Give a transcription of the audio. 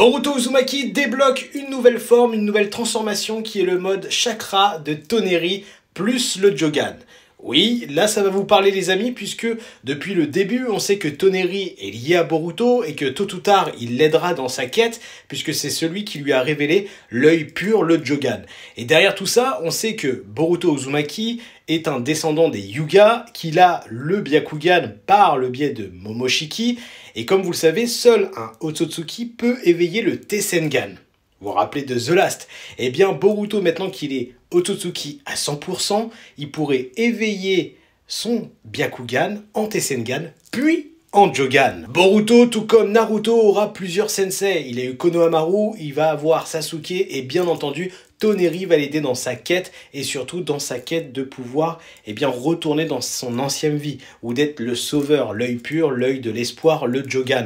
Boruto Uzumaki débloque une nouvelle forme, une nouvelle transformation qui est le mode chakra de Toneri plus le Jogan. Oui, là ça va vous parler les amis, puisque depuis le début, on sait que Toneri est lié à Boruto et que tôt ou tard, il l'aidera dans sa quête, puisque c'est celui qui lui a révélé l'œil pur, le Jogan. Et derrière tout ça, on sait que Boruto Uzumaki est un descendant des Yuga, qu'il a le Byakugan par le biais de Momoshiki, et comme vous le savez, seul un Otsutsuki peut éveiller le Tessengan vous vous rappelez de The Last Eh bien, Boruto, maintenant qu'il est Otsutsuki à 100%, il pourrait éveiller son Byakugan en Tessengan, puis en Jogan. Boruto, tout comme Naruto, aura plusieurs sensei. Il a eu Konohamaru, il va avoir Sasuke et bien entendu Toneri va l'aider dans sa quête et surtout dans sa quête de pouvoir et eh bien, retourner dans son ancienne vie ou d'être le sauveur, l'œil pur, l'œil de l'espoir, le Jogan.